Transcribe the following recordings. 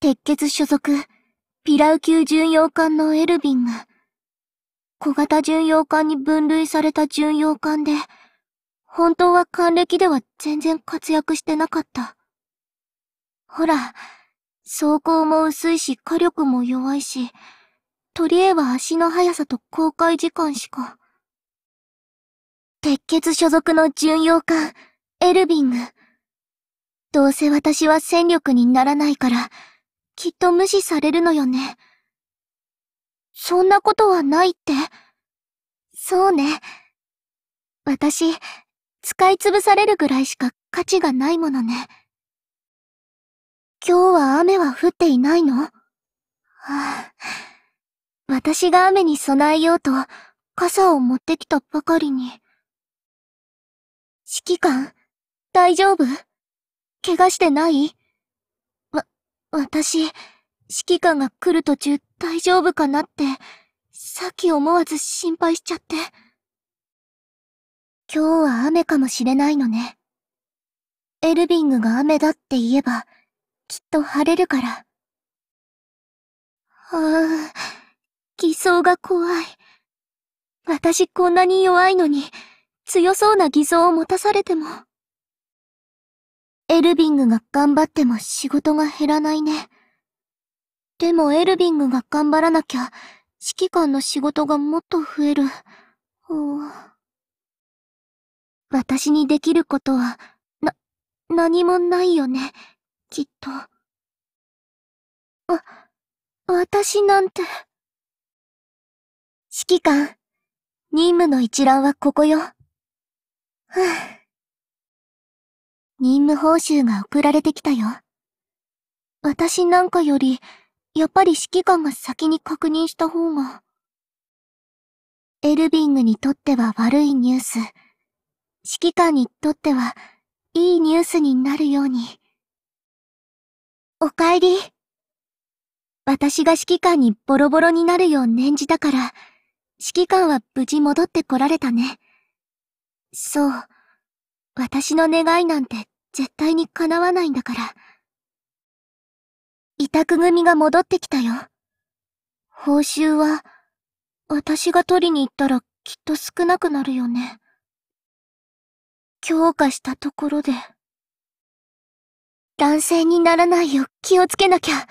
鉄血所属、ピラウ級巡洋艦のエルヴィンが、小型巡洋艦に分類された巡洋艦で、本当は還暦では全然活躍してなかった。ほら、装甲も薄いし火力も弱いし、取り柄は足の速さと航海時間しか。鉄血所属の巡洋艦、エルビング。どうせ私は戦力にならないから、きっと無視されるのよね。そんなことはないって。そうね。私、使い潰されるぐらいしか価値がないものね。今日は雨は降っていないの、はあ、私が雨に備えようと傘を持ってきたばかりに。指揮官、大丈夫怪我してない私、指揮官が来る途中大丈夫かなって、さっき思わず心配しちゃって。今日は雨かもしれないのね。エルビングが雨だって言えば、きっと晴れるから。ああ、偽装が怖い。私こんなに弱いのに、強そうな偽装を持たされても。エルビングが頑張っても仕事が減らないね。でもエルビングが頑張らなきゃ、指揮官の仕事がもっと増える。私にできることは、な、何もないよね、きっと。あ、私なんて。指揮官、任務の一覧はここよ。はぅ。任務報酬が送られてきたよ。私なんかより、やっぱり指揮官が先に確認した方が。エルビングにとっては悪いニュース、指揮官にとってはいいニュースになるように。お帰り。私が指揮官にボロボロになるよう念じたから、指揮官は無事戻ってこられたね。そう。私の願いなんて絶対に叶わないんだから。委託組が戻ってきたよ。報酬は、私が取りに行ったらきっと少なくなるよね。強化したところで。男性にならないよ、気をつけなきゃ。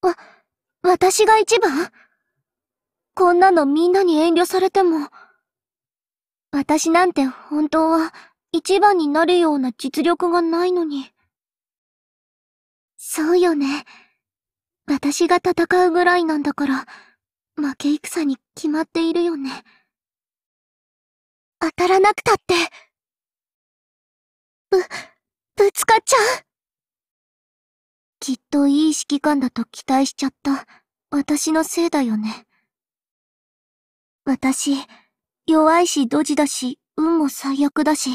わ、私が一番こんなのみんなに遠慮されても。私なんて本当は、一番になるような実力がないのに。そうよね。私が戦うぐらいなんだから、負け戦に決まっているよね。当たらなくたって。ぶ、ぶつかっちゃう。きっといい指揮官だと期待しちゃった私のせいだよね。私、弱いしドジだし、運も最悪だし。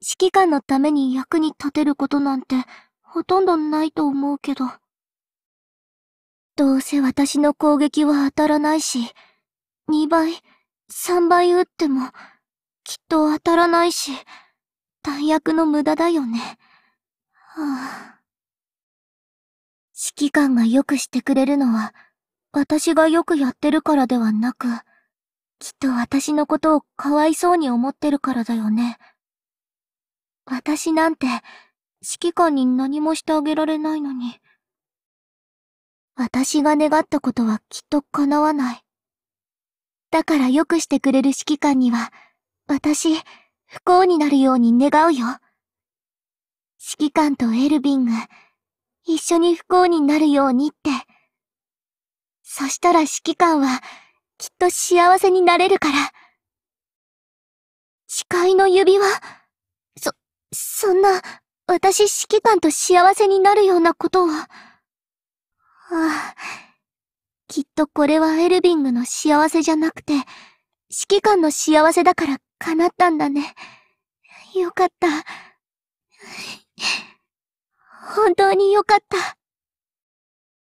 指揮官のために役に立てることなんてほとんどないと思うけど。どうせ私の攻撃は当たらないし、2倍、3倍打っても、きっと当たらないし、弾薬の無駄だよね。はあ、指揮官がよくしてくれるのは、私がよくやってるからではなく、きっと私のことをかわいそうに思ってるからだよね。私なんて、指揮官に何もしてあげられないのに。私が願ったことはきっと叶わない。だからよくしてくれる指揮官には、私、不幸になるように願うよ。指揮官とエルヴィング、一緒に不幸になるようにって。そしたら指揮官は、きっと幸せになれるから。誓いの指輪。そんな、私指揮官と幸せになるようなことは。はあ、きっとこれはエルビングの幸せじゃなくて、指揮官の幸せだから叶ったんだね。よかった。本当によかった。